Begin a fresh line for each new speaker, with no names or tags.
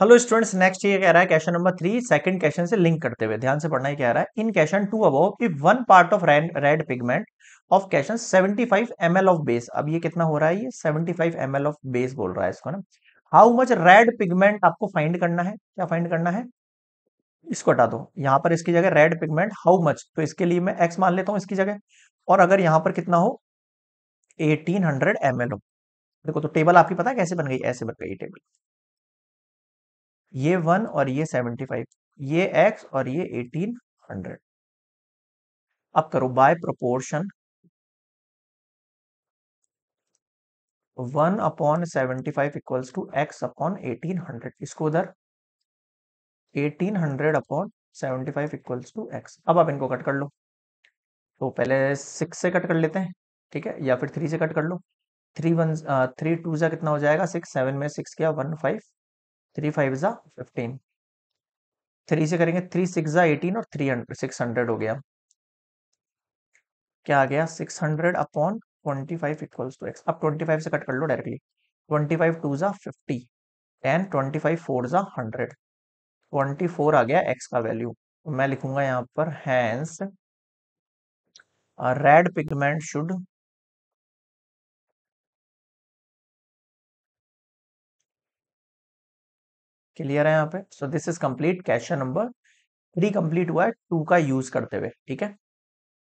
hello students next ये कह रहा है question number three second question से लिंक करते हुए ध्यान से पढ़ना ही कह रहा है in question two above if one part of red pigment of question 75 ml of base अब ये कितना हो रहा है ये 75 ml ऑफ बेस बोल रहा है इसको ना हाउ मच रेड पिगमेंट आपको फाइंड करना है क्या फाइंड करना है इसको हटा दो यहाँ पर इसकी जगह रेड पिगमेंट हाउ मच तो इसके लिए मैं एक्स मान लेता हूँ इसकी जगह और अगर यहाँ पर कितना हो एटीन हंड्रेड देखो तो टेबल आपकी पता है कैसे बन गई ऐसे बन गई टेबल ये वन और ये सेवेंटी फाइव ये एक्स और ये एटीन
हंड्रेड अब करो by proportion
one upon seventy five equals to X upon eighteen hundred इसको उधर eighteen hundred upon seventy five equals to X अब आप इनको कट कर लो तो पहले सिक्स से कट कर लेते हैं ठीक है या फिर थ्री से कट कर लो थ्री वन थ्री टू जा कितना हो जाएगा सिक्स सेवन में सिक्स क्या वन फाइव थ्री फाइव ज़ा फिफ्टीन थ्री से करेंगे थ्री सिक्स ज़ा एटीन और थ्री हंड्रेड सिक्स हंड्रेड हो गया क्या आ गया six hundred upon twenty five equals to X अब ट्वेंटी फाइव से कट कर लो डायरेक्टली ट्वेंटी फाइव टू ज़ा fifty ten twenty five four ज़ा हंड्रेड ट्वेंटी फोर आ गया एक्स का वैल्यू तो मैं लिखूंगा यहाँ पर hence red pigment should
clear है यहाँ पे so this is complete question number three complete हुआ है टू का यूज करते हुए ठीक है